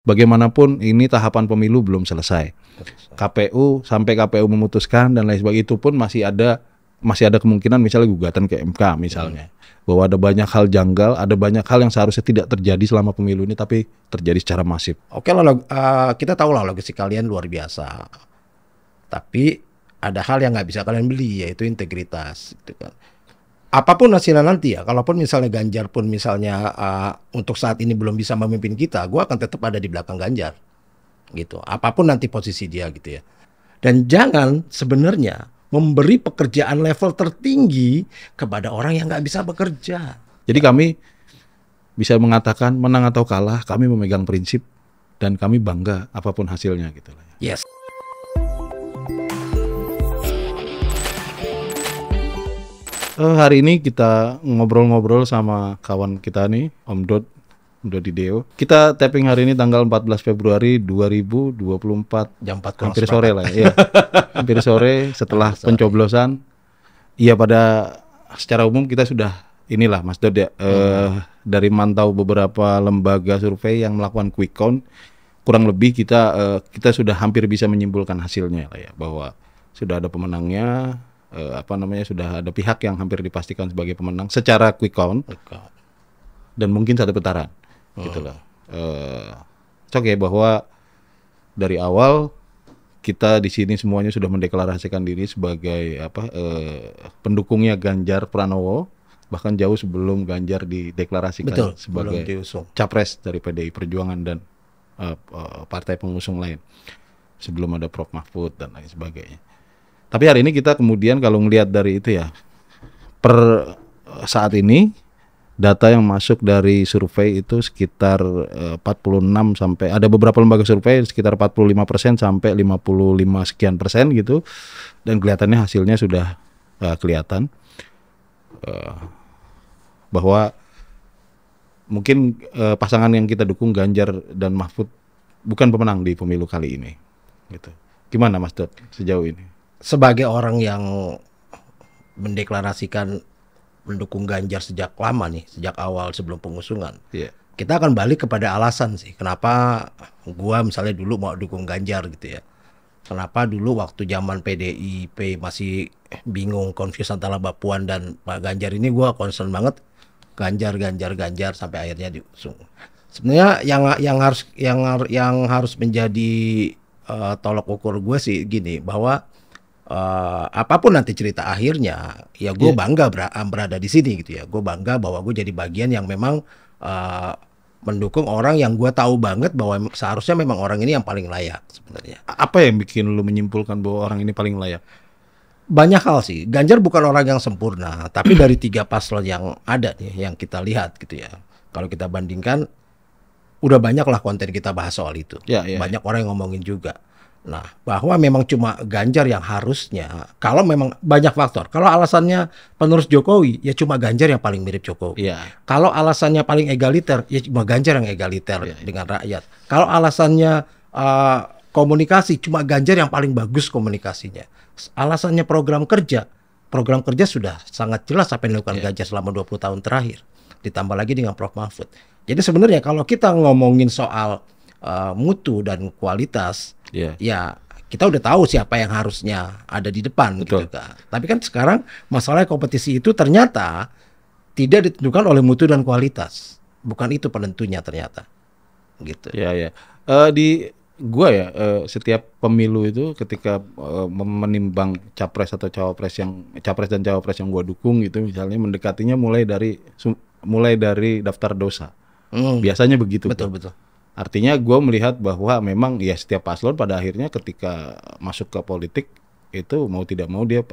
Bagaimanapun ini tahapan pemilu belum selesai. KPU sampai KPU memutuskan dan lain sebagainya itu pun masih ada masih ada kemungkinan misalnya gugatan ke MK misalnya hmm. bahwa ada banyak hal janggal, ada banyak hal yang seharusnya tidak terjadi selama pemilu ini tapi terjadi secara masif. Oke lah uh, kita tahu lah logistik kalian luar biasa. Tapi ada hal yang nggak bisa kalian beli yaitu integritas gitu kan apapun hasilnya nanti ya, kalaupun misalnya Ganjar pun misalnya uh, untuk saat ini belum bisa memimpin kita, gue akan tetap ada di belakang Ganjar, gitu. Apapun nanti posisi dia gitu ya. Dan jangan sebenarnya memberi pekerjaan level tertinggi kepada orang yang nggak bisa bekerja. Jadi kami bisa mengatakan menang atau kalah, kami memegang prinsip dan kami bangga apapun hasilnya gitu lah. Ya. Yes. uh, hari ini kita ngobrol-ngobrol sama kawan kita nih, Om Dot, Om Dodi Deo. Kita tapping hari ini tanggal 14 Februari 2024 jam 4 hampir sore lah ya. Iya. hampir sore setelah pencoblosan. Iya pada secara umum kita sudah inilah Mas Dot ya eh, hmm. uh, dari mantau beberapa lembaga survei yang melakukan quick count kurang lebih kita uh, kita sudah hampir bisa menyimpulkan hasilnya lah ya bahwa sudah ada pemenangnya uh, apa namanya sudah ada pihak yang hampir dipastikan sebagai pemenang secara quick count dan mungkin satu putaran oh. gitu loh. Eh, Oke okay, ya, bahwa dari awal kita di sini semuanya sudah mendeklarasikan diri sebagai apa eh, pendukungnya Ganjar Pranowo bahkan jauh sebelum Ganjar dideklarasikan Betul, sebagai capres dari PDI Perjuangan dan uh, uh, partai pengusung lain sebelum ada Prof Mahfud dan lain sebagainya. Tapi hari ini kita kemudian kalau melihat dari itu ya per eh, saat ini data yang masuk dari survei itu sekitar 46 eh, sampai ada beberapa lembaga survei sekitar 45 persen sampai 55 sekian persen gitu dan kelihatannya hasilnya sudah uh, kelihatan uh, bahwa mungkin uh, pasangan yang kita dukung Ganjar dan Mahfud bukan pemenang di pemilu kali ini gitu gimana Mas Dot sejauh ini sebagai orang yang mendeklarasikan mendukung Ganjar sejak lama nih, sejak awal sebelum pengusungan. Yeah. Kita akan balik kepada alasan sih, kenapa gua misalnya dulu mau dukung Ganjar gitu ya. Kenapa dulu waktu zaman PDIP masih bingung confuse antara Mbak Puan dan Pak Ganjar ini gua concern banget Ganjar Ganjar Ganjar sampai akhirnya diusung. Sebenarnya yang yang harus yang yang harus menjadi uh, tolok ukur gue sih gini bahwa uh, apapun nanti cerita akhirnya ya gue yeah. bangga ber ah, berada di sini gitu ya gue bangga bahwa gue jadi bagian yang memang uh, mendukung orang yang gue tahu banget bahwa seharusnya memang orang ini yang paling layak sebenarnya apa yang bikin lu menyimpulkan bahwa orang ini paling layak banyak hal sih Ganjar bukan orang yang sempurna tapi dari tiga paslon yang ada nih yang kita lihat gitu ya kalau kita bandingkan udah banyak lah konten kita bahas soal itu ya, ya, banyak orang yang ngomongin juga Nah, bahwa memang cuma Ganjar yang harusnya, kalau memang banyak faktor. Kalau alasannya penerus Jokowi, ya cuma Ganjar yang paling mirip Jokowi. Yeah. Kalau alasannya paling egaliter, ya cuma Ganjar yang egaliter yeah, iya. dengan rakyat. Kalau alasannya uh, komunikasi, cuma Ganjar yang paling bagus komunikasinya. Alasannya program kerja, program kerja sudah sangat jelas apa yang dilakukan yeah. Ganjar selama 20 tahun terakhir. Ditambah lagi dengan Prof. Mahfud. Jadi sebenarnya kalau kita ngomongin soal uh, mutu dan kualitas, yeah. ya kita udah tahu siapa yang harusnya ada di depan gitu kan. Tapi kan sekarang masalah kompetisi itu ternyata tidak ditentukan oleh mutu dan kualitas. Bukan itu penentunya ternyata. Gitu. Ya ya. Uh, di gua ya uh, setiap pemilu itu ketika uh, menimbang capres atau cawapres yang capres dan cawapres yang gua dukung gitu misalnya mendekatinya mulai dari mulai dari daftar dosa. Hmm. Biasanya begitu. Betul kan? betul Artinya gue melihat bahwa memang ya setiap paslon pada akhirnya ketika masuk ke politik itu mau tidak mau dia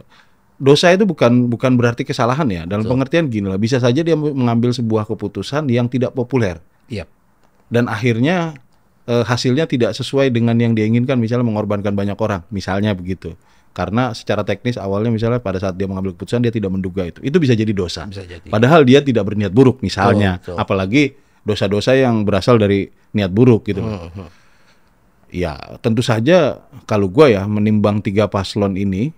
dosa itu bukan bukan berarti kesalahan ya. Dalam so. pengertian gini lah, bisa saja dia mengambil sebuah keputusan yang tidak populer. Yep. Dan akhirnya eh, hasilnya tidak sesuai dengan yang diinginkan, misalnya mengorbankan banyak orang, misalnya begitu. Karena secara teknis awalnya misalnya pada saat dia mengambil keputusan dia tidak menduga itu. Itu bisa jadi dosa. Bisa jadi. Padahal dia tidak berniat buruk misalnya, so, so. apalagi dosa-dosa yang berasal dari niat buruk gitu. Hmm. hmm. Ya tentu saja kalau gue ya menimbang tiga paslon ini,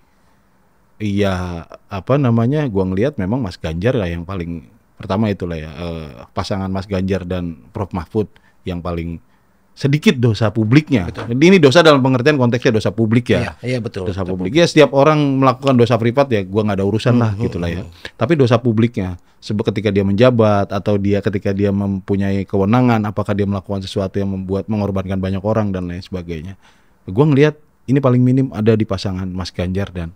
ya apa namanya gue ngelihat memang Mas Ganjar lah yang paling pertama itulah ya eh, pasangan Mas Ganjar dan Prof Mahfud yang paling sedikit dosa publiknya. Betul. ini dosa dalam pengertian konteksnya dosa publik ya. Iya, iya betul. Dosa betul. publik. Ya setiap orang melakukan dosa privat ya gua nggak ada urusan lah hmm, gitulah ya. hmm. ya. Tapi dosa publiknya sebab ketika dia menjabat atau dia ketika dia mempunyai kewenangan apakah dia melakukan sesuatu yang membuat mengorbankan banyak orang dan lain sebagainya. Gua ngelihat ini paling minim ada di pasangan Mas Ganjar dan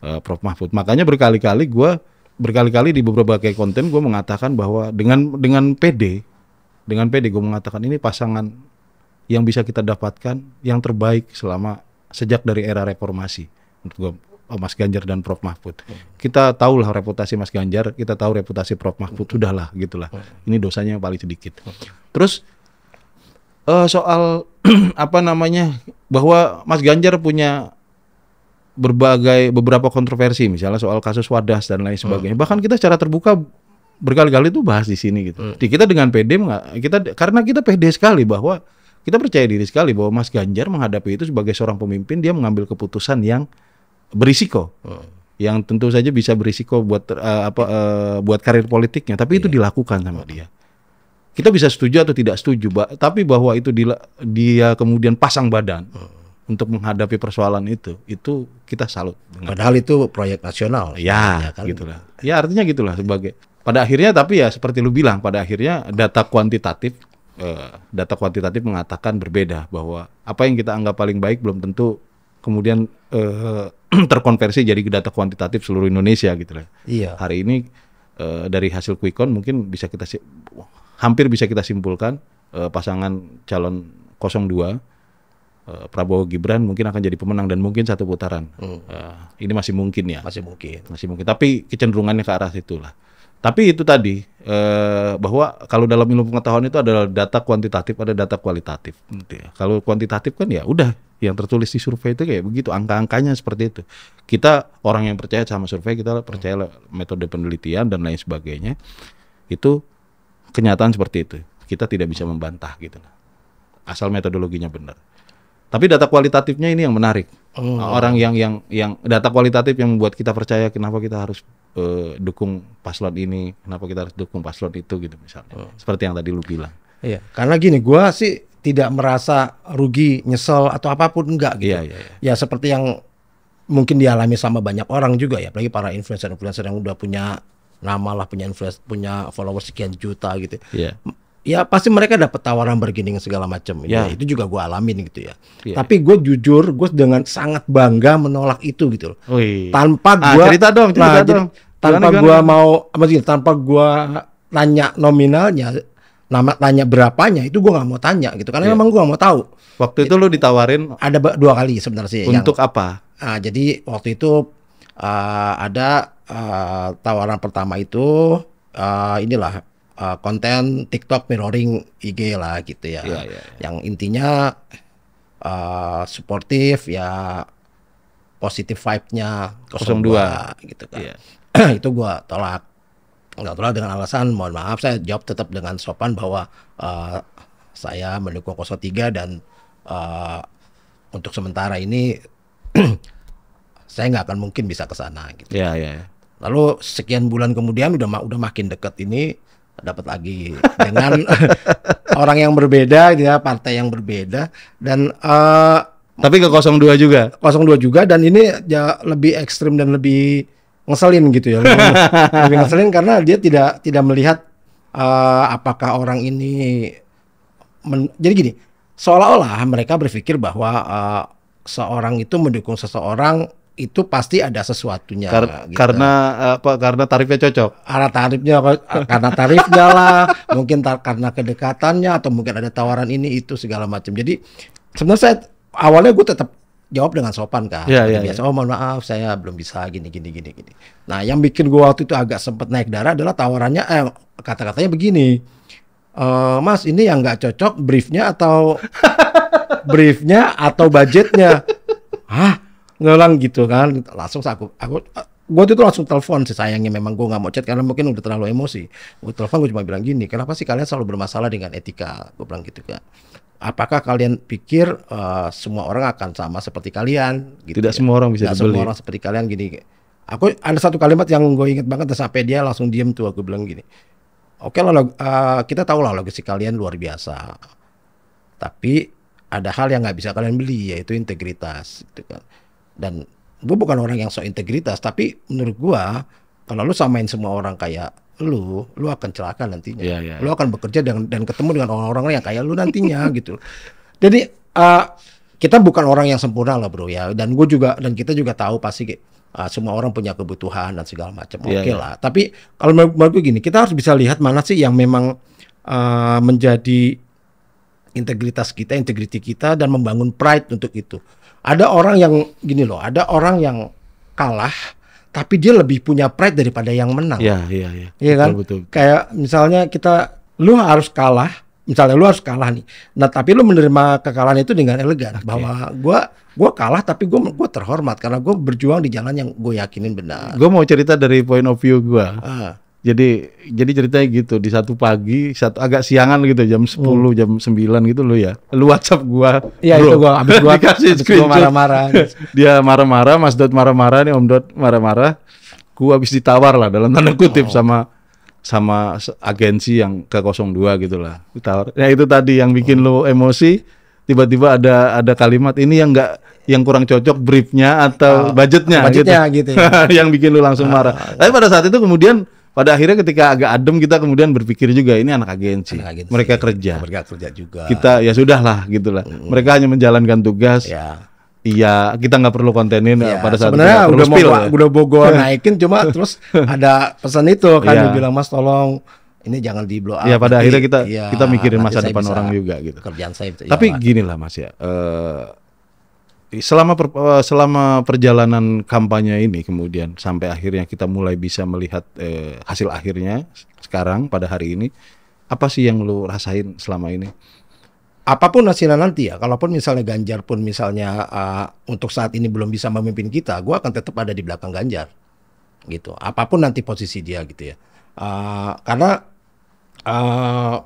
uh, Prof Mahfud. Makanya berkali-kali gua berkali-kali di beberapa kayak konten gua mengatakan bahwa dengan dengan PD dengan PD gue mengatakan ini pasangan yang bisa kita dapatkan yang terbaik selama sejak dari era reformasi untuk gua Mas Ganjar dan Prof Mahfud. Kita tahu lah reputasi Mas Ganjar, kita tahu reputasi Prof Mahfud, sudahlah gitulah. Ini dosanya yang paling sedikit. Terus uh, soal apa namanya bahwa Mas Ganjar punya berbagai beberapa kontroversi misalnya soal kasus Wadas dan lain sebagainya. Hmm. Bahkan kita secara terbuka berkali-kali itu bahas di sini gitu. Hmm. Di kita dengan PD kita karena kita PD sekali bahwa kita percaya diri sekali bahwa Mas Ganjar menghadapi itu sebagai seorang pemimpin dia mengambil keputusan yang berisiko. Hmm yang tentu saja bisa berisiko buat uh, apa uh, buat karir politiknya tapi yeah. itu iya. dilakukan sama dia kita bisa setuju atau tidak setuju ba tapi bahwa itu dia kemudian pasang badan hmm. untuk menghadapi persoalan itu itu kita salut padahal itu proyek nasional ya, ya kan? gitulah ya artinya gitulah sebagai pada akhirnya tapi ya seperti lu bilang pada akhirnya data kuantitatif Eh, data kuantitatif mengatakan berbeda bahwa apa yang kita anggap paling baik belum tentu kemudian uh, terkonversi jadi data kuantitatif seluruh Indonesia gitu lah. Iya. Hari ini uh, dari hasil quick count mungkin bisa kita hampir bisa kita simpulkan uh, pasangan calon 02 uh, Prabowo Gibran mungkin akan jadi pemenang dan mungkin satu putaran. Hmm. Uh, ini masih mungkin ya. Masih mungkin. Masih mungkin. Tapi kecenderungannya ke arah situlah. Tapi itu tadi eh, bahwa kalau dalam ilmu pengetahuan itu adalah data kuantitatif, ada data kualitatif. Kalau kuantitatif kan ya udah yang tertulis di survei itu kayak begitu, angka-angkanya seperti itu. Kita orang yang percaya sama survei, kita percaya metode penelitian dan lain sebagainya. Itu kenyataan seperti itu. Kita tidak bisa membantah gitu. Asal metodologinya benar. Tapi data kualitatifnya ini yang menarik. Oh. Orang yang yang yang data kualitatif yang membuat kita percaya kenapa kita harus uh, dukung paslon ini, kenapa kita harus dukung paslon itu gitu misalnya. Oh. Seperti yang tadi lu bilang. Iya, karena gini gua sih tidak merasa rugi, nyesel atau apapun enggak gitu. Iya, iya, iya. Ya seperti yang mungkin dialami sama banyak orang juga ya, apalagi para influencer-influencer yang udah punya nama lah, punya influencer, punya followers sekian juta gitu. Iya. Yeah ya pasti mereka dapat tawaran bargaining segala macam ya. ya itu juga gue alamin gitu ya, ya. tapi gue jujur gue dengan sangat bangga menolak itu gitu loh tanpa gue ah, cerita dong cerita nah, dong jadi, tanpa gue mau maksudnya tanpa gue tanya nominalnya nama tanya berapanya itu gue nggak mau tanya gitu karena yeah. memang gue nggak mau tahu waktu itu lo ditawarin ada dua kali sebenarnya sih untuk yang, apa nah, jadi waktu itu uh, ada uh, tawaran pertama itu uh, inilah Uh, konten TikTok mirroring IG lah gitu ya. Yeah, yeah, yeah. Yang intinya uh, suportif ya positif vibe-nya 02, gitu kan. Yeah. Iya. itu gua tolak. Enggak tolak dengan alasan mohon maaf saya jawab tetap dengan sopan bahwa uh, saya mendukung 03 dan uh, untuk sementara ini saya nggak akan mungkin bisa ke sana gitu. Yeah, iya. yeah. Iya. Lalu sekian bulan kemudian udah udah makin deket ini dapat lagi dengan orang yang berbeda gitu ya partai yang berbeda dan uh, tapi ke 02 juga 02 juga dan ini ya lebih ekstrim dan lebih ngeselin gitu ya lebih, ngeselin karena dia tidak tidak melihat uh, apakah orang ini men, jadi gini seolah-olah mereka berpikir bahwa uh, seorang itu mendukung seseorang itu pasti ada sesuatunya Kar gitu. karena eh, apa karena tarifnya cocok karena tarifnya karena tarifnya lah mungkin tar karena kedekatannya atau mungkin ada tawaran ini itu segala macam jadi sebenarnya awalnya gue tetap jawab dengan sopan kan Ya, ya, biasa Ya. oh mohon maaf saya belum bisa gini gini gini gini nah yang bikin gue waktu itu agak sempet naik darah adalah tawarannya eh kata-katanya begini e, mas ini yang nggak cocok briefnya atau briefnya atau budgetnya hah ngelang gitu kan langsung aku aku gua itu langsung telepon sih sayangnya memang gua nggak mau chat karena mungkin udah terlalu emosi gua telepon gua cuma bilang gini kenapa sih kalian selalu bermasalah dengan etika gua bilang gitu kan apakah kalian pikir uh, semua orang akan sama seperti kalian gitu tidak ya. semua orang bisa tidak dibeli. semua orang seperti kalian gini aku ada satu kalimat yang gue inget banget sampai dia langsung diem tuh aku bilang gini oke okay, lah uh, kita tahu lah logistik kalian luar biasa tapi ada hal yang nggak bisa kalian beli yaitu integritas gitu kan dan gue bukan orang yang so integritas, tapi menurut gue kalau lu samain semua orang kayak lu, lu akan celaka nantinya. Yeah, yeah. Iya. Lu akan bekerja dan, dan ketemu dengan orang-orang yang kayak lu nantinya gitu. Jadi uh, kita bukan orang yang sempurna lah bro ya. Dan gue juga dan kita juga tahu pasti uh, semua orang punya kebutuhan dan segala macam. Iya, Oke okay iya. yeah. lah. Tapi kalau menurut gue gini, kita harus bisa lihat mana sih yang memang uh, menjadi integritas kita, integriti kita dan membangun pride untuk itu. Ada orang yang gini loh, ada orang yang kalah tapi dia lebih punya pride daripada yang menang. Iya, iya, iya. Iya kan? Betul, betul. Kayak misalnya kita lu harus kalah, misalnya lu harus kalah nih. Nah, tapi lu menerima kekalahan itu dengan elegan okay. bahwa gua gua kalah tapi gua gua terhormat karena gua berjuang di jalan yang gue yakinin benar. Gua mau cerita dari point of view gua. Uh jadi jadi ceritanya gitu di satu pagi satu agak siangan gitu jam 10 hmm. jam 9 gitu lo ya lu WhatsApp gua iya itu gua habis gua dikasih abis gua marah-marah dia marah-marah Mas Dot marah-marah nih Om Dot marah-marah gua habis ditawar lah dalam tanda kutip oh. sama sama agensi yang ke 02 gitu lah ditawar nah ya, itu tadi yang bikin oh. lu emosi tiba-tiba ada ada kalimat ini yang enggak yang kurang cocok briefnya atau oh, budgetnya, budgetnya gitu, gitu ya. yang bikin lu langsung ah. marah. Ah, Tapi pada saat itu kemudian pada akhirnya ketika agak adem kita kemudian berpikir juga ini anak agensi, anak agensi mereka kerja mereka kerja juga kita ya sudahlah gitulah mm. mereka hanya menjalankan tugas ya. Iya, kita nggak perlu kontenin ya, pada saat sebenarnya udah mau ya. udah bogo naikin cuma terus ada pesan itu kan ya. bilang Mas tolong ini jangan di blow up. Ya pada akhirnya kita ya, kita mikirin masa depan orang juga gitu. Kerjaan saya. Tapi gini lah Mas ya. Uh, selama per, eh, selama perjalanan kampanye ini kemudian sampai akhirnya kita mulai bisa melihat eh, hasil akhirnya sekarang pada hari ini apa sih yang lu rasain selama ini? Apapun hasilnya nanti ya, kalaupun misalnya Ganjar pun misalnya uh, untuk saat ini belum bisa memimpin kita, gue akan tetap ada di belakang Ganjar, gitu. Apapun nanti posisi dia gitu ya, uh, karena uh,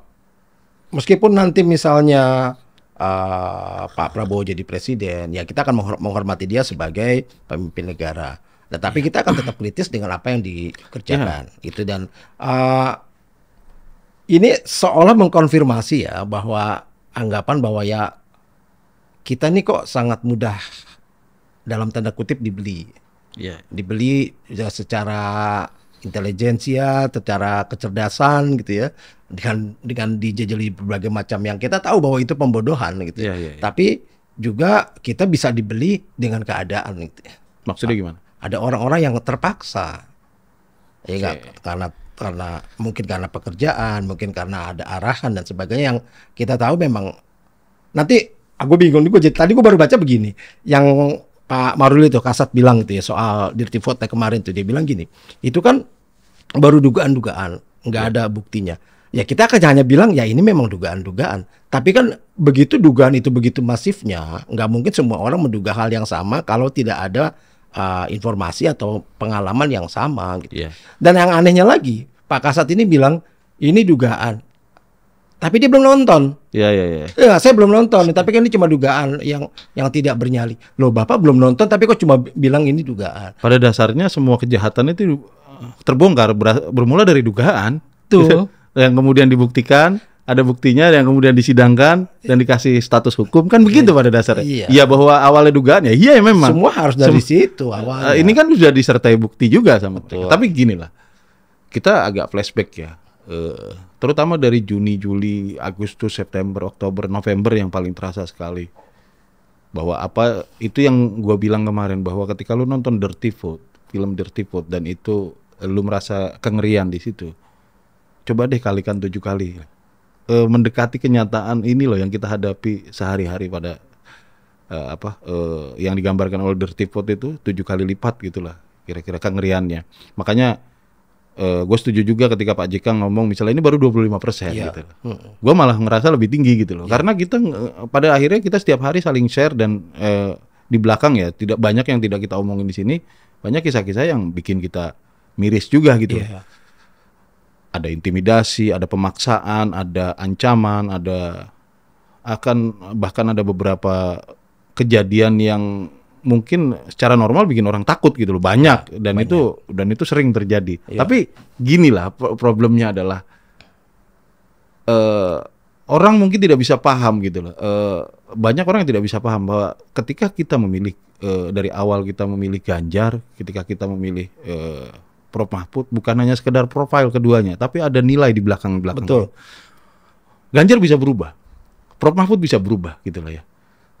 meskipun nanti misalnya uh, Pak Prabowo jadi presiden, ya kita akan menghormati dia sebagai pemimpin negara. Tetapi nah, iya. kita akan tetap kritis dengan apa yang dikerjakan. yeah. Itu dan uh, ini seolah mengkonfirmasi ya bahwa anggapan bahwa ya kita ini kok sangat mudah dalam tanda kutip dibeli. Yeah. Dibeli ya secara intelijensia, secara kecerdasan gitu ya dengan dengan dijajali berbagai macam yang kita tahu bahwa itu pembodohan gitu. Yeah, yeah, yeah. Tapi juga kita bisa dibeli dengan keadaan gitu. Ya. Maksudnya gimana? Ada orang-orang yang terpaksa. Ya okay. karena karena mungkin karena pekerjaan, mungkin karena ada arahan dan sebagainya yang kita tahu memang nanti aku bingung nih gue tadi gue baru baca begini yang Pak Maruli itu Kasat bilang gitu ya soal Dirty Vote kemarin tuh dia bilang gini, itu kan baru dugaan-dugaan, nggak ya. ada buktinya. Ya kita akan hanya bilang ya ini memang dugaan-dugaan. Tapi kan begitu dugaan itu begitu masifnya, nggak mungkin semua orang menduga hal yang sama kalau tidak ada uh, informasi atau pengalaman yang sama. Gitu. ya. Dan yang anehnya lagi, Pak Kasat ini bilang ini dugaan tapi dia belum nonton. Iya iya iya. Ya, saya belum nonton, tapi kan ini cuma dugaan yang yang tidak bernyali. Loh, Bapak belum nonton tapi kok cuma bilang ini dugaan. Pada dasarnya semua kejahatan itu terbongkar bermula dari dugaan. Tuh. yang kemudian dibuktikan ada buktinya yang kemudian disidangkan dan dikasih status hukum kan begitu iya. pada dasarnya. Iya ya, bahwa awalnya dugaan ya, iya ya memang. Semua harus dari Sem situ awalnya. Eh, ini kan sudah disertai bukti juga sama Betul. Tapi Tapi ginilah. Kita agak flashback ya Eh, terutama dari Juni, Juli, Agustus, September, Oktober, November yang paling terasa sekali. Bahwa apa itu yang gue bilang kemarin bahwa ketika lu nonton Dirty Food, film Dirty Food dan itu eh, lu merasa kengerian di situ. Coba deh kalikan tujuh kali. E, mendekati kenyataan ini loh yang kita hadapi sehari-hari pada e, apa yang digambarkan oleh Dirty Food itu tujuh kali lipat gitulah kira-kira kengeriannya. Makanya Uh, eh, gue setuju juga ketika Pak JK ngomong misalnya ini baru 25 persen iya. gitu. Gue malah ngerasa lebih tinggi gitu loh. Iya. Karena kita pada akhirnya kita setiap hari saling share dan uh, di belakang ya tidak banyak yang tidak kita omongin di sini banyak kisah-kisah yang bikin kita miris juga gitu. Iya. Ada intimidasi, ada pemaksaan, ada ancaman, ada akan bahkan ada beberapa kejadian yang mungkin secara normal bikin orang takut gitu loh banyak dan banyak. itu dan itu sering terjadi. Iya. Tapi gini lah problemnya adalah uh, orang mungkin tidak bisa paham gitu loh. Uh, banyak orang yang tidak bisa paham bahwa ketika kita memilih uh, dari awal kita memilih Ganjar, ketika kita memilih uh, Prof Mahfud bukan hanya sekedar profil keduanya, tapi ada nilai di belakang-belakang. Betul. Ganjar bisa berubah. Prof Mahfud bisa berubah gitu loh ya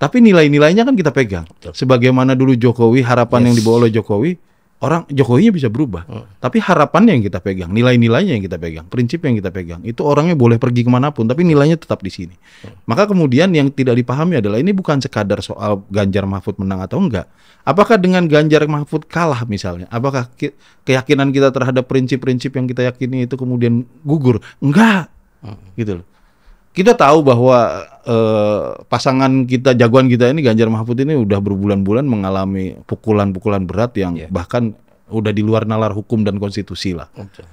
tapi nilai-nilainya kan kita pegang. Sebagaimana dulu Jokowi, harapan yes. yang dibawa oleh Jokowi, orang Jokowinya bisa berubah. Hmm. Tapi harapannya yang kita pegang, nilai-nilainya yang kita pegang, prinsip yang kita pegang, itu orangnya boleh pergi kemanapun, tapi nilainya tetap di sini. Hmm. Maka kemudian yang tidak dipahami adalah ini bukan sekadar soal Ganjar Mahfud menang atau enggak. Apakah dengan Ganjar Mahfud kalah misalnya? Apakah keyakinan kita terhadap prinsip-prinsip yang kita yakini itu kemudian gugur? Enggak. Hmm. Gitu loh kita tahu bahwa eh, pasangan kita jagoan kita ini Ganjar Mahfud ini udah berbulan-bulan mengalami pukulan-pukulan berat yang yeah. bahkan udah di luar nalar hukum dan konstitusi lah. Okay.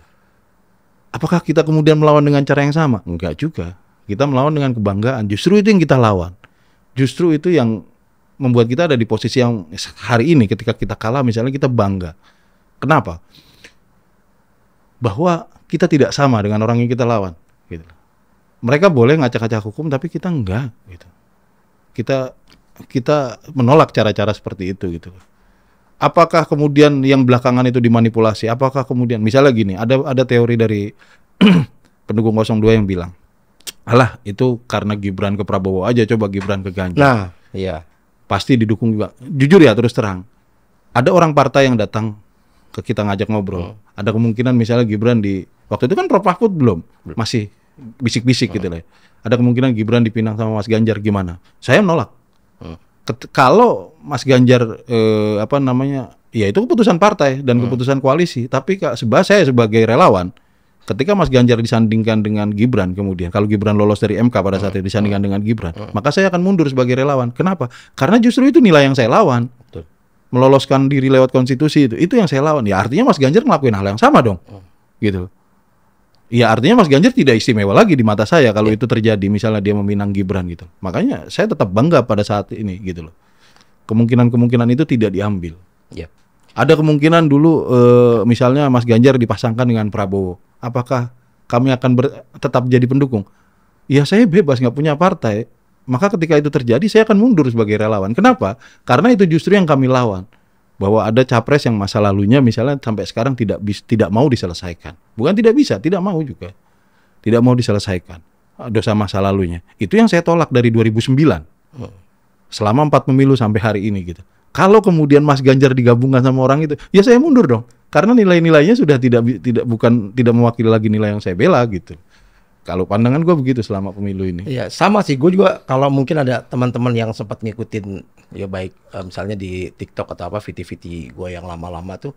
Apakah kita kemudian melawan dengan cara yang sama? Enggak juga. Kita melawan dengan kebanggaan. Justru itu yang kita lawan. Justru itu yang membuat kita ada di posisi yang hari ini ketika kita kalah misalnya kita bangga. Kenapa? Bahwa kita tidak sama dengan orang yang kita lawan. Gitu mereka boleh ngacak-ngacak hukum tapi kita enggak gitu kita kita menolak cara-cara seperti itu gitu apakah kemudian yang belakangan itu dimanipulasi apakah kemudian misalnya gini ada ada teori dari pendukung 02 yang bilang alah itu karena Gibran ke Prabowo aja coba Gibran ke Ganjar nah iya pasti didukung juga jujur ya terus terang ada orang partai yang datang ke kita ngajak ngobrol hmm. ada kemungkinan misalnya Gibran di waktu itu kan Prof Mahfud belum, belum. masih bisik-bisik hmm. gitu lah. Ya. Ada kemungkinan Gibran dipinang sama Mas Ganjar gimana? Saya menolak. Hmm. kalau Mas Ganjar eh, apa namanya? Ya itu keputusan partai dan hmm. keputusan koalisi. Tapi seba saya sebagai relawan, ketika Mas Ganjar disandingkan dengan Gibran kemudian, kalau Gibran lolos dari MK pada saat hmm. itu disandingkan hmm. dengan Gibran, hmm. maka saya akan mundur sebagai relawan. Kenapa? Karena justru itu nilai yang saya lawan. Meloloskan diri lewat konstitusi itu, itu yang saya lawan. Ya artinya Mas Ganjar ngelakuin hal yang sama dong, gitu. Ya artinya Mas Ganjar tidak istimewa lagi di mata saya kalau ya. itu terjadi misalnya dia meminang Gibran gitu. Makanya saya tetap bangga pada saat ini gitu loh. Kemungkinan-kemungkinan itu tidak diambil. Ya. Ada kemungkinan dulu e, misalnya Mas Ganjar dipasangkan dengan Prabowo. Apakah kami akan ber, tetap jadi pendukung? Ya saya bebas nggak punya partai. Maka ketika itu terjadi saya akan mundur sebagai relawan. Kenapa? Karena itu justru yang kami lawan bahwa ada capres yang masa lalunya misalnya sampai sekarang tidak bis, tidak mau diselesaikan. Bukan tidak bisa, tidak mau juga. Tidak mau diselesaikan dosa masa lalunya. Itu yang saya tolak dari 2009. Selama empat pemilu sampai hari ini gitu. Kalau kemudian Mas Ganjar digabungkan sama orang itu, ya saya mundur dong. Karena nilai-nilainya sudah tidak tidak bukan tidak mewakili lagi nilai yang saya bela gitu. Kalau pandangan gue begitu selama pemilu ini. Iya, sama sih. Gue juga kalau mungkin ada teman-teman yang sempat ngikutin ya baik eh, misalnya di TikTok atau apa VTVT gue yang lama-lama tuh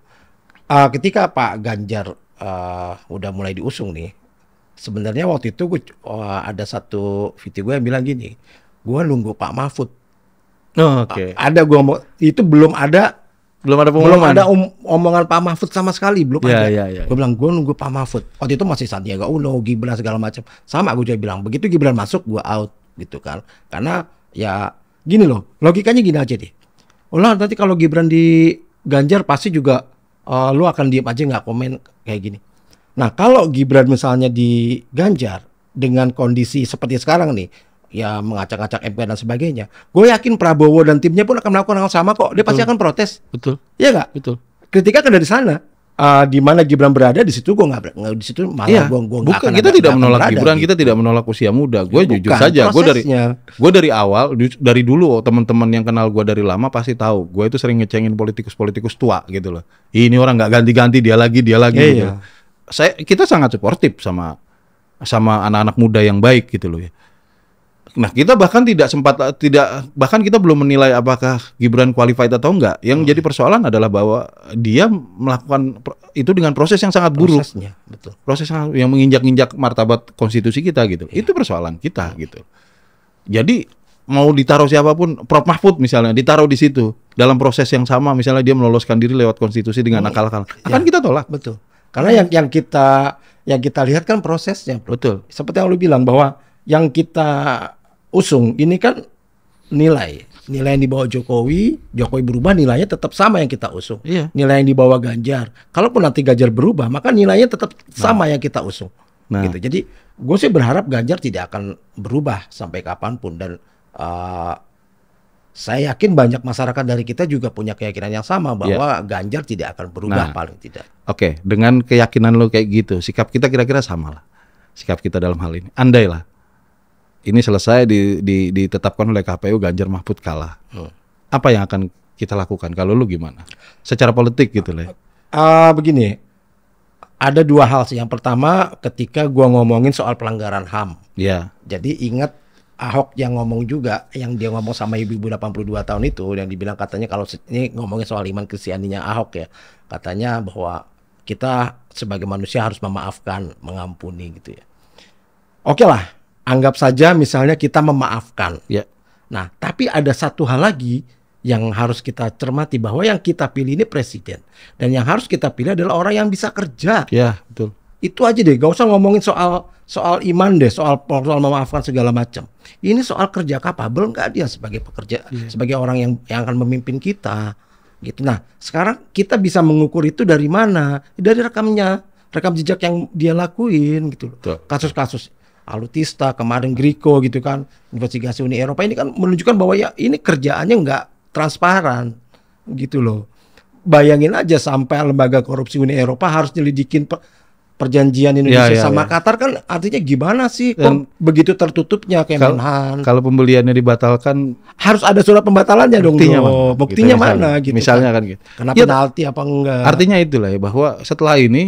uh, ketika Pak Ganjar uh, udah mulai diusung nih. Sebenarnya waktu itu gue uh, ada satu VT gue yang bilang gini, gue nunggu Pak Mahfud. Oh, Oke. Okay. Ada gue mau itu belum ada belum ada pengumuman. Belum ada um, omongan Pak Mahfud sama sekali, belum yeah, ada. Yeah, yeah. Ya. Gue bilang gue nunggu Pak Mahfud. Waktu itu masih Sandiaga Uno, Gibran segala macam. Sama gue juga bilang begitu Gibran masuk gue out gitu kan. Karena ya gini loh, logikanya gini aja deh. Ulah nanti kalau Gibran di Ganjar pasti juga uh, lu akan diem aja nggak komen kayak gini. Nah kalau Gibran misalnya di Ganjar dengan kondisi seperti sekarang nih, ya mengacak-acak MPR dan sebagainya. Gue yakin Prabowo dan timnya pun akan melakukan hal sama kok. Dia Betul. pasti akan protes. Betul. Iya nggak? Betul. Kritiknya akan dari sana. Uh, di mana Gibran berada di situ gue nggak di situ malah iya. gue gue bukan kita ada, tidak menolak berada, Gibran gitu. kita tidak menolak usia muda gue ya, jujur saja gue dari gue dari awal dari dulu teman-teman yang kenal gue dari lama pasti tahu gue itu sering ngecengin politikus-politikus tua gitu loh ini orang nggak ganti-ganti dia lagi dia lagi iya, gitu. iya. saya kita sangat suportif sama sama anak-anak muda yang baik gitu loh ya Nah, kita bahkan tidak sempat eh, tidak bahkan kita belum menilai apakah Gibran qualified atau enggak. Yang hmm. jadi iya. persoalan adalah bahwa dia melakukan itu dengan proses yang sangat buruk. Prosesnya, betul. Proses yang menginjak-injak martabat konstitusi kita gitu. Ya. Itu persoalan kita gitu. Jadi mau ditaruh siapapun Prof Mahfud misalnya ditaruh di situ dalam proses yang sama misalnya dia meloloskan diri lewat konstitusi dengan oh, akal-akal. Iya. Akan ya. kita tolak. Betul. Karena yang yang kita yang kita lihat kan prosesnya. Betul. Seperti yang lu bilang bahwa yang kita usung ini kan nilai nilai yang dibawa Jokowi, Jokowi berubah nilainya tetap sama yang kita usung. Iya. Nilai yang dibawa Ganjar, kalaupun nanti Ganjar berubah, maka nilainya tetap nah. sama yang kita usung. Nah. Gitu. Jadi gue sih berharap Ganjar tidak akan berubah sampai kapanpun dan uh, saya yakin banyak masyarakat dari kita juga punya keyakinan yang sama iya. bahwa yeah. Ganjar tidak akan berubah nah, paling tidak. Oke, okay. dengan keyakinan lo kayak gitu, sikap kita kira-kira sama lah. Sikap kita dalam hal ini. Andailah ini selesai di, di, ditetapkan oleh KPU Ganjar Mahfud kalah. Hmm. Apa yang akan kita lakukan? Kalau lu gimana? Secara politik gitu loh. Uh, ah, begini, ada dua hal sih. Yang pertama, ketika gua ngomongin soal pelanggaran HAM. Iya. Yeah. Jadi ingat Ahok yang ngomong juga, yang dia ngomong sama ibu-ibu 82 tahun itu, yang dibilang katanya kalau ini ngomongin soal iman Kristianinya Ahok ya, katanya bahwa kita sebagai manusia harus memaafkan, mengampuni gitu ya. Oke okay lah, Anggap saja misalnya kita memaafkan. Ya. Nah, tapi ada satu hal lagi yang harus kita cermati bahwa yang kita pilih ini presiden dan yang harus kita pilih adalah orang yang bisa kerja. Ya, betul. Itu aja deh, gak usah ngomongin soal soal iman deh, soal soal memaafkan segala macam. Ini soal kerja kapabel nggak dia sebagai pekerja, ya. sebagai orang yang yang akan memimpin kita gitu. Nah, sekarang kita bisa mengukur itu dari mana? Dari rekamnya, rekam jejak yang dia lakuin gitu loh. Kasus-kasus Alutista, kemarin Griko gitu kan, investigasi Uni Eropa ini kan menunjukkan bahwa ya ini kerjaannya nggak transparan gitu loh. Bayangin aja sampai lembaga korupsi Uni Eropa harus nyelidikin per perjanjian Indonesia ya, ya, sama ya. Qatar kan artinya gimana sih Dan kok begitu tertutupnya Kemenhan. Kalau, kalau pembeliannya dibatalkan harus ada surat pembatalannya dong. Buktinya loh. mana? Buktinya gitu, misalnya, gitu. Kan? Misalnya kan, kan gitu. kenapa ya, penalti apa enggak? Artinya itulah ya bahwa setelah ini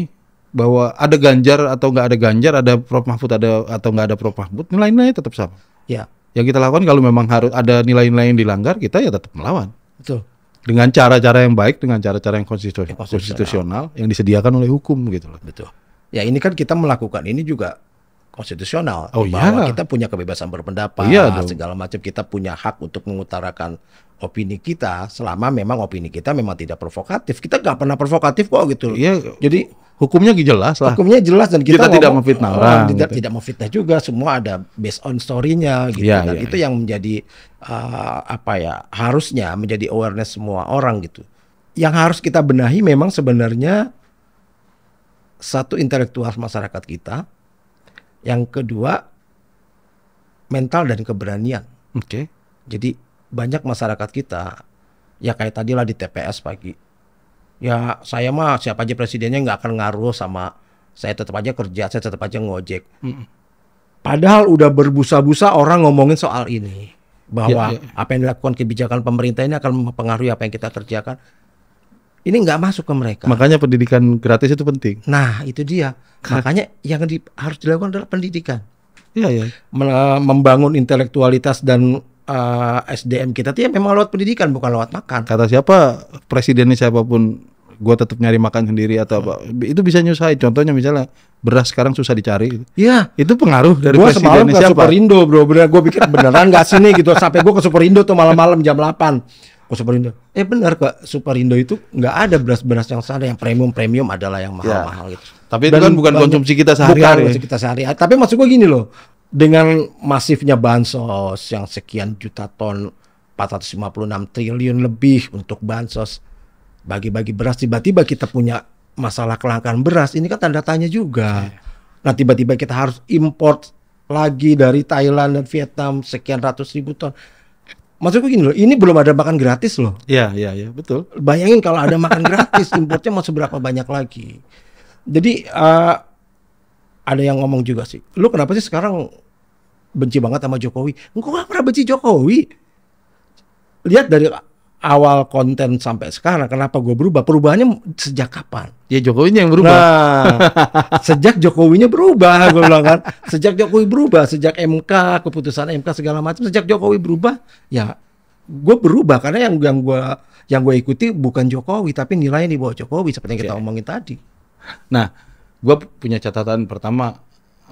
bahwa ada Ganjar atau nggak ada Ganjar, ada Prof Mahfud ada atau nggak ada Prof Mahfud, nilai-nilai tetap sama. Ya. Yang kita lakukan kalau memang harus ada nilai-nilai yang dilanggar, kita ya tetap melawan. Betul. Dengan cara-cara yang baik, dengan cara-cara yang konstitusional, konstitusional yang disediakan oleh hukum gitu loh. Betul. Ya ini kan kita melakukan ini juga konstitusional oh, bahwa iya. kita punya kebebasan berpendapat iya segala macam kita punya hak untuk mengutarakan opini kita selama memang opini kita memang tidak provokatif kita nggak pernah provokatif kok gitu iya. jadi Hukumnya jelas lah. Hukumnya jelas dan kita, kita tidak memfitnah oh, orang. Tidak, gitu. tidak memfitnah juga. Semua ada based on story-nya gitu. Ya, dan ya, itu ya. yang menjadi uh, apa ya harusnya menjadi awareness semua orang gitu. Yang harus kita benahi memang sebenarnya satu intelektual masyarakat kita, yang kedua mental dan keberanian. Oke. Okay. Jadi banyak masyarakat kita ya kayak tadi lah di TPS pagi ya saya mah siapa aja presidennya nggak akan ngaruh sama saya tetap aja kerja, saya tetap aja ngojek. Padahal udah berbusa-busa orang ngomongin soal ini bahwa yeah, yeah. apa yang dilakukan kebijakan pemerintah ini akan mempengaruhi apa yang kita kerjakan. Ini nggak masuk ke mereka. Makanya pendidikan gratis itu penting. Nah itu dia. Makanya yang di, harus dilakukan adalah pendidikan. Iya yeah, iya. Membangun intelektualitas dan uh, eh, SDM kita tuh ya memang lewat pendidikan bukan lewat makan. Kata siapa presidennya siapapun gua tetap nyari makan sendiri atau apa itu bisa nyusahin contohnya misalnya beras sekarang susah dicari iya itu pengaruh dari gua semalam ke siapa? Superindo bro bener gua pikir beneran gak sini gitu sampai gua ke Superindo tuh malam-malam jam 8 ke Superindo eh benar ke Superindo itu nggak ada beras-beras yang sana yang premium premium adalah yang iya. mahal-mahal gitu tapi itu kan bukan konsumsi kita sehari-hari bukan konsumsi kita sehari-hari tapi maksud gua gini loh dengan masifnya bansos yang sekian juta ton 456 triliun lebih untuk bansos bagi-bagi beras tiba-tiba kita punya masalah kelangkaan beras ini kan tanda tanya juga yeah. nah tiba-tiba kita harus import lagi dari Thailand dan Vietnam sekian ratus ribu ton maksudku gini loh ini belum ada makan gratis loh iya yeah, iya yeah, iya yeah, betul bayangin kalau ada makan gratis importnya mau seberapa banyak lagi jadi uh, ada yang ngomong juga sih, lu kenapa sih sekarang benci banget sama Jokowi? Gue gak pernah benci Jokowi. Lihat dari awal konten sampai sekarang, kenapa gue berubah? Perubahannya sejak kapan? Ya Jokowinya yang berubah. Nah, sejak Jokowinya berubah, gue bilang kan. Sejak Jokowi berubah, sejak MK, keputusan MK segala macam, sejak Jokowi berubah, ya gue berubah karena yang yang gue yang gue ikuti bukan Jokowi tapi nilainya di bawah Jokowi seperti yang kita omongin tadi. Nah, gue punya catatan pertama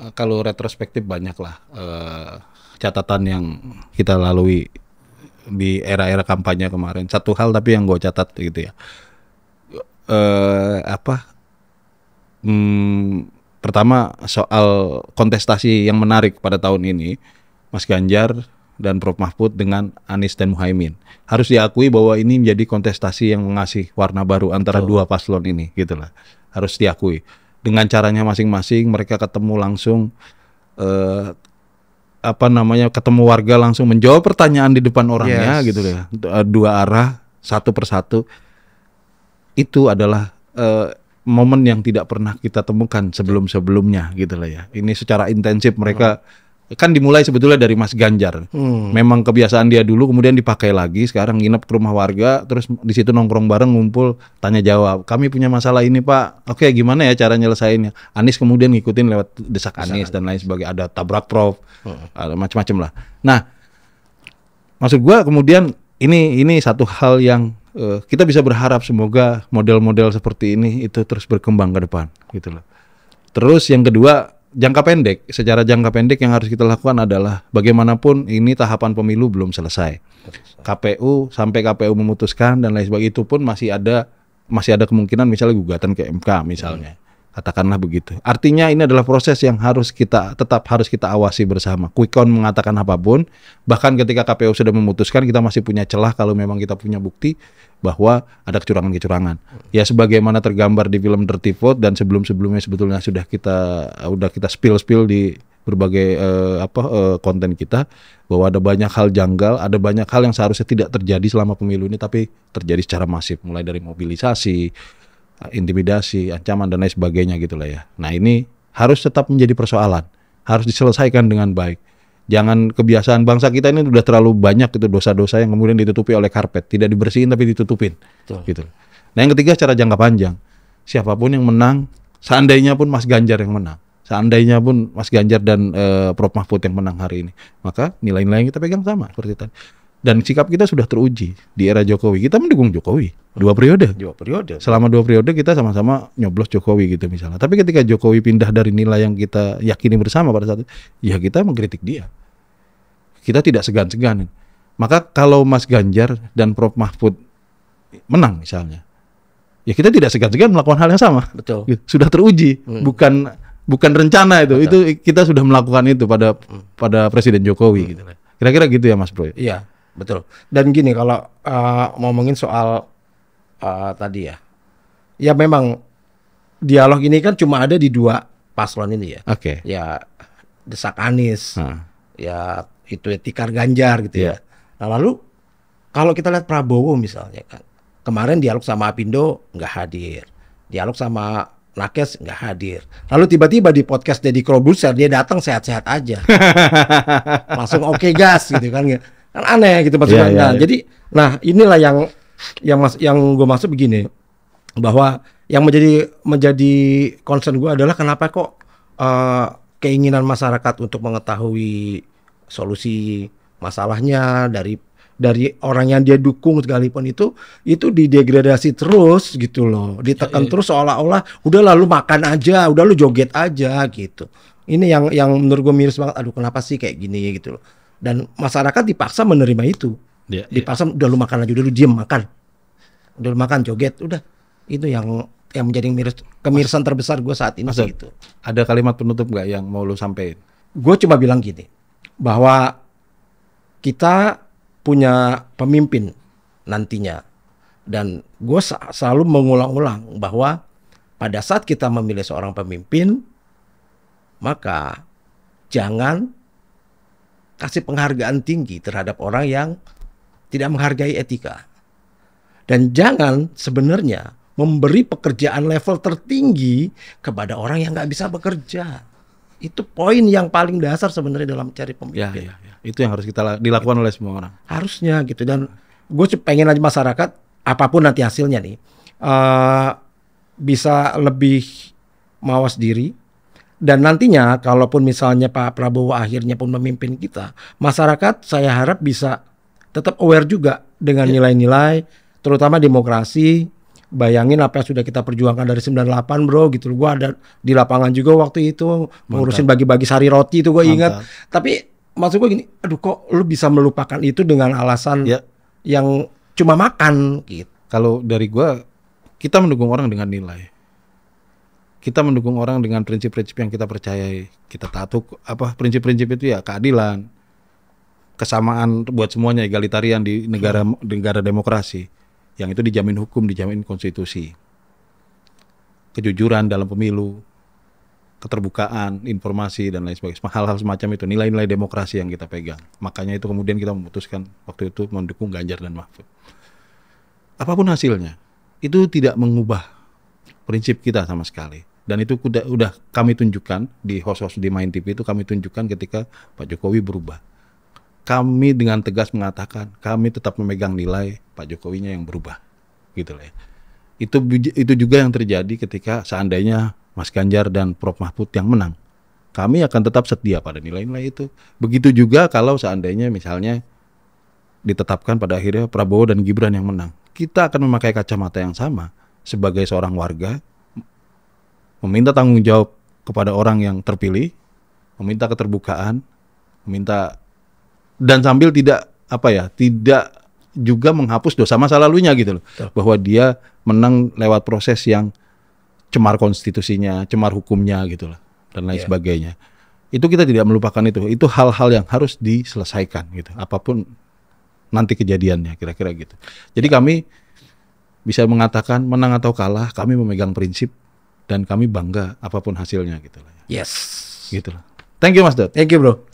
eh, kalau retrospektif banyak lah uh, eh, catatan yang kita lalui di era-era kampanye kemarin. Satu hal tapi yang gue catat gitu ya. Uh, apa? Hmm, pertama soal kontestasi yang menarik pada tahun ini, Mas Ganjar dan Prof Mahfud dengan Anies dan Muhaimin. Harus diakui bahwa ini menjadi kontestasi yang mengasih warna baru antara oh. dua paslon ini, gitulah. Harus diakui dengan caranya masing-masing mereka ketemu langsung eh, apa namanya ketemu warga langsung menjawab pertanyaan di depan orangnya yes. gitu ya eh, dua arah satu persatu itu adalah eh, momen yang tidak pernah kita temukan sebelum sebelumnya gitu lah ya ini secara intensif mereka hmm kan dimulai sebetulnya dari Mas Ganjar. Hmm. Memang kebiasaan dia dulu kemudian dipakai lagi sekarang nginep ke rumah warga terus di situ nongkrong bareng ngumpul tanya jawab. Kami punya masalah ini, Pak. Oke, gimana ya cara nyelesainnya? Anies kemudian ngikutin lewat desak Anies dan lain sebagainya. Ada tabrak prof, hmm. macam-macam lah. Nah, maksud gua kemudian ini ini satu hal yang uh, kita bisa berharap semoga model-model seperti ini itu terus berkembang ke depan gitu loh. Terus yang kedua jangka pendek, secara jangka pendek yang harus kita lakukan adalah bagaimanapun ini tahapan pemilu belum selesai. KPU sampai KPU memutuskan dan lain sebagainya itu pun masih ada masih ada kemungkinan misalnya gugatan ke MK misalnya katakanlah begitu. Artinya ini adalah proses yang harus kita tetap harus kita awasi bersama. Quick count mengatakan apapun, bahkan ketika KPU sudah memutuskan kita masih punya celah kalau memang kita punya bukti bahwa ada kecurangan-kecurangan. Ya sebagaimana tergambar di film Dirty Vote dan sebelum-sebelumnya sebetulnya sudah kita sudah kita spill-spill di berbagai eh, apa eh, konten kita bahwa ada banyak hal janggal, ada banyak hal yang seharusnya tidak terjadi selama pemilu ini tapi terjadi secara masif mulai dari mobilisasi, intimidasi, ancaman dan lain sebagainya gitu lah ya. Nah, ini harus tetap menjadi persoalan, harus diselesaikan dengan baik. Jangan kebiasaan bangsa kita ini sudah terlalu banyak itu dosa-dosa yang kemudian ditutupi oleh karpet, tidak dibersihin tapi ditutupin. Betul. Gitu. Nah, yang ketiga secara jangka panjang. Siapapun yang menang, seandainya pun Mas Ganjar yang menang, seandainya pun Mas Ganjar dan e, Prof Mahfud yang menang hari ini, maka nilai-nilai yang kita pegang sama seperti tadi. Dan sikap kita sudah teruji di era Jokowi. Kita mendukung Jokowi Dua periode. Dua periode. Selama dua periode kita sama-sama nyoblos Jokowi gitu misalnya. Tapi ketika Jokowi pindah dari nilai yang kita yakini bersama pada saat itu, ya kita mengkritik dia. Kita tidak segan-segan. Maka kalau Mas Ganjar dan Prof Mahfud menang misalnya, ya kita tidak segan-segan melakukan hal yang sama. Betul. Gitu. Sudah teruji, hmm. bukan bukan rencana itu. Betul. Itu kita sudah melakukan itu pada hmm. pada Presiden Jokowi hmm. gitu. Kira-kira gitu ya Mas Bro. Iya, betul. Dan gini kalau uh, ngomongin soal uh, tadi ya. Ya memang dialog ini kan cuma ada di dua paslon ini ya. Oke. Okay. Ya desak Anies. Hmm. Ya itu ya tikar Ganjar gitu yeah. ya. Nah lalu kalau kita lihat Prabowo misalnya kan kemarin dialog sama Apindo nggak hadir, dialog sama Nakes nggak hadir. Lalu tiba-tiba di podcast Deddy Corbuzier dia datang sehat-sehat aja, langsung oke okay, gas gitu kan. Kan aneh gitu maksudnya. Yeah, ya, ya, yeah, yeah. Jadi nah inilah yang yang mas yang gue maksud begini bahwa yang menjadi menjadi concern gue adalah kenapa kok uh, keinginan masyarakat untuk mengetahui solusi masalahnya dari dari orang yang dia dukung sekalipun itu itu didegradasi terus gitu loh ditekan ya, terus seolah-olah udah lalu makan aja udah lu joget aja gitu ini yang yang menurut gue miris banget aduh kenapa sih kayak gini gitu loh dan masyarakat dipaksa menerima itu Yeah, di iya. pasar yeah. udah lu makan aja, udah lu diem makan, udah lu makan joget, udah itu yang yang menjadi miris, kemirisan Mas, terbesar gue saat ini mas itu Ada kalimat penutup nggak yang mau lu sampein? Gue cuma bilang gini, bahwa kita punya pemimpin nantinya dan gue selalu mengulang-ulang bahwa pada saat kita memilih seorang pemimpin maka jangan kasih penghargaan tinggi terhadap orang yang tidak menghargai etika. Dan jangan sebenarnya memberi pekerjaan level tertinggi kepada orang yang nggak bisa bekerja. Itu poin yang paling dasar sebenarnya dalam cari ya, pemimpin. Ya, ya, ya. Itu yang harus kita dilakukan oleh semua orang. Harusnya gitu dan gue pengen aja masyarakat apapun nanti hasilnya nih uh, bisa lebih mawas diri dan nantinya kalaupun misalnya Pak Prabowo akhirnya pun memimpin kita, masyarakat saya harap bisa tetap aware juga dengan iya. nilai-nilai, terutama demokrasi. Bayangin apa yang sudah kita perjuangkan dari 98 bro gitu. Gua ada di lapangan juga waktu itu ngurusin bagi-bagi sari roti itu gue ingat. Tapi maksud gue gini, aduh kok lu bisa melupakan itu dengan alasan yeah. yang cuma makan gitu. Kalau dari gue, kita mendukung orang dengan nilai. Kita mendukung orang dengan prinsip-prinsip yang kita percayai. Kita taat apa prinsip-prinsip itu ya keadilan, kesamaan buat semuanya egalitarian di negara hmm. negara demokrasi yang itu dijamin hukum dijamin konstitusi kejujuran dalam pemilu keterbukaan informasi dan lain sebagainya hal-hal semacam itu nilai-nilai demokrasi yang kita pegang makanya itu kemudian kita memutuskan waktu itu mendukung Ganjar dan Mahfud apapun hasilnya itu tidak mengubah prinsip kita sama sekali dan itu udah, udah kami tunjukkan di host-host di Main TV itu kami tunjukkan ketika Pak Jokowi berubah kami dengan tegas mengatakan kami tetap memegang nilai Pak Jokowinya yang berubah gitu ya. Itu itu juga yang terjadi ketika seandainya Mas Ganjar dan Prof Mahfud yang menang. Kami akan tetap setia pada nilai-nilai itu. Begitu juga kalau seandainya misalnya ditetapkan pada akhirnya Prabowo dan Gibran yang menang. Kita akan memakai kacamata yang sama sebagai seorang warga meminta tanggung jawab kepada orang yang terpilih, meminta keterbukaan, meminta dan sambil tidak apa ya tidak juga menghapus dosa masa lalunya gitu loh Betul. bahwa dia menang lewat proses yang cemar konstitusinya cemar hukumnya gitu loh dan lain yeah. sebagainya itu kita tidak melupakan itu itu hal-hal yang harus diselesaikan gitu apapun nanti kejadiannya kira-kira gitu jadi yeah. kami bisa mengatakan menang atau kalah kami memegang prinsip dan kami bangga apapun hasilnya gitu loh yes gitu loh thank you mas Dot thank you bro